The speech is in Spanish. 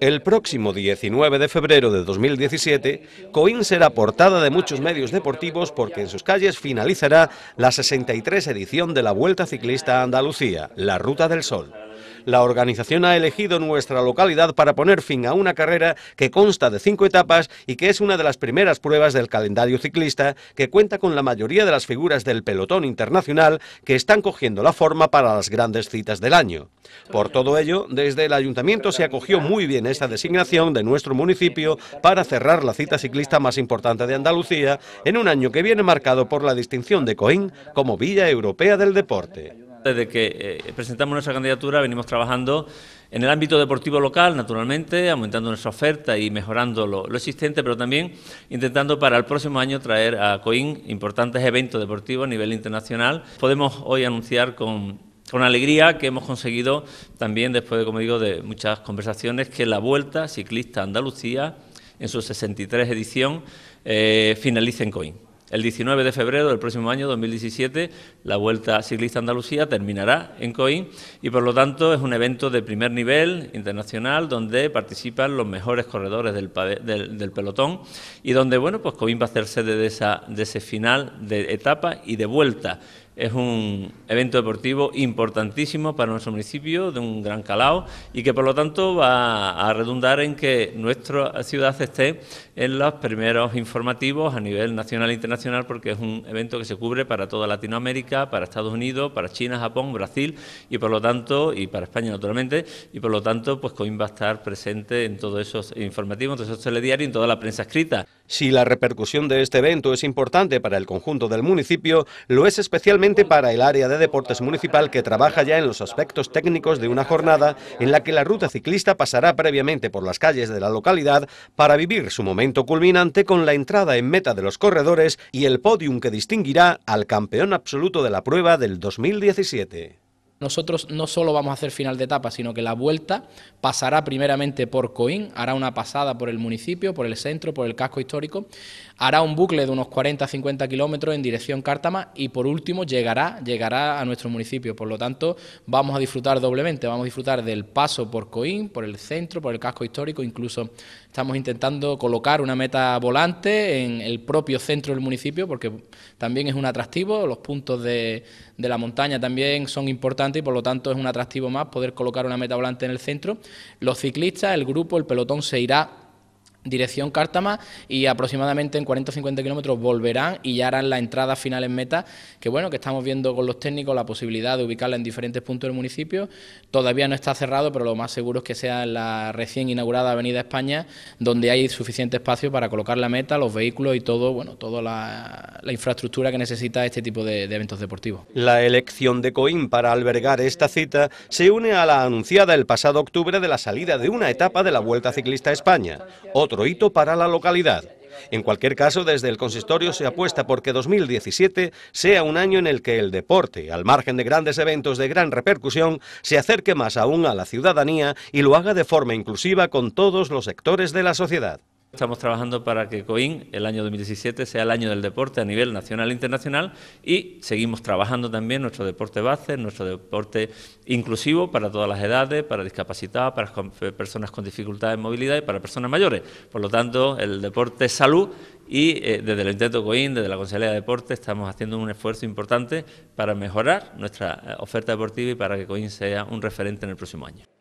El próximo 19 de febrero de 2017, Coín será portada de muchos medios deportivos porque en sus calles finalizará la 63 edición de la Vuelta Ciclista a Andalucía, la Ruta del Sol la organización ha elegido nuestra localidad para poner fin a una carrera que consta de cinco etapas y que es una de las primeras pruebas del calendario ciclista que cuenta con la mayoría de las figuras del pelotón internacional que están cogiendo la forma para las grandes citas del año. Por todo ello, desde el ayuntamiento se acogió muy bien esta designación de nuestro municipio para cerrar la cita ciclista más importante de Andalucía en un año que viene marcado por la distinción de Coín como Villa Europea del Deporte. Desde que eh, presentamos nuestra candidatura venimos trabajando en el ámbito deportivo local, naturalmente, aumentando nuestra oferta y mejorando lo, existente, pero también intentando para el próximo año traer a COIN importantes eventos deportivos a nivel internacional. Podemos hoy anunciar con, con alegría que hemos conseguido también, después, como digo, de muchas conversaciones, que la Vuelta Ciclista Andalucía, en su 63 edición, eh, finalice en COIN. El 19 de febrero del próximo año, 2017, la Vuelta Ciclista Andalucía terminará en Coín y, por lo tanto, es un evento de primer nivel internacional donde participan los mejores corredores del, pelotón y donde, bueno, pues Coín va a ser sede de, esa, de ese final de etapa y de vuelta es un evento deportivo importantísimo para nuestro municipio, de un gran calado, y que por lo tanto va a redundar en que nuestra ciudad esté en los primeros informativos a nivel nacional e internacional, porque es un evento que se cubre para toda Latinoamérica, para Estados Unidos, para China, Japón, Brasil, y por lo tanto, y para España naturalmente, y por lo tanto, pues Coim va a estar presente en todos esos informativos, en todos esos telediarios, en toda la prensa escrita. Si la repercusión de este evento es importante para el conjunto del municipio, lo es especialmente para el área de deportes municipal que trabaja ya en los aspectos técnicos de una jornada en la que la ruta ciclista pasará previamente por las calles de la localidad para vivir su momento culminante con la entrada en meta de los corredores y el podium que distinguirá al campeón absoluto de la prueba del 2017. Nosotros no solo vamos a hacer final de etapa, sino que la vuelta pasará primeramente por Coín, hará una pasada por el municipio, por el centro, por el casco histórico, hará un bucle de unos 40-50 kilómetros en dirección Cártama y por último llegará, llegará a nuestro municipio. Por lo tanto, vamos a disfrutar doblemente, vamos a disfrutar del paso por Coín, por el centro, por el casco histórico, incluso estamos intentando colocar una meta volante en el propio centro del municipio porque también es un atractivo, los puntos de la montaña también son importantes y por lo tanto es un atractivo más poder colocar una meta volante en el centro. Los ciclistas, el grupo, el pelotón se irá dirección Cártama y aproximadamente en 40 50 kilómetros volverán y ya harán la entrada final en meta, que bueno, que estamos viendo con los técnicos la posibilidad de ubicarla en diferentes puntos del municipio. Todavía no está cerrado, pero lo más seguro es que sea en la recién inaugurada Avenida España, donde hay suficiente espacio para colocar la meta, los vehículos y todo, bueno, toda la, infraestructura que necesita este tipo de, eventos deportivos. La elección de Coim para albergar esta cita se une a la anunciada el pasado octubre de la salida de una etapa de la Vuelta Ciclista España otro hito para la localidad. En cualquier caso, desde el consistorio se apuesta porque 2017 sea un año en el que el deporte, al margen de grandes eventos de gran repercusión, se acerque más aún a la ciudadanía y lo haga de forma inclusiva con todos los sectores de la sociedad. Estamos trabajando para que COIN el año 2017 sea el año del deporte a nivel nacional e internacional y seguimos trabajando también nuestro deporte base, nuestro deporte inclusivo para todas las edades, para discapacitados, para personas con dificultades de movilidad y para personas mayores. Por lo tanto, el deporte es salud y eh, desde el Intento COIN, desde la Consejería de Deporte, estamos haciendo un esfuerzo importante para mejorar nuestra eh, oferta deportiva y para que COIN sea un referente en el próximo año.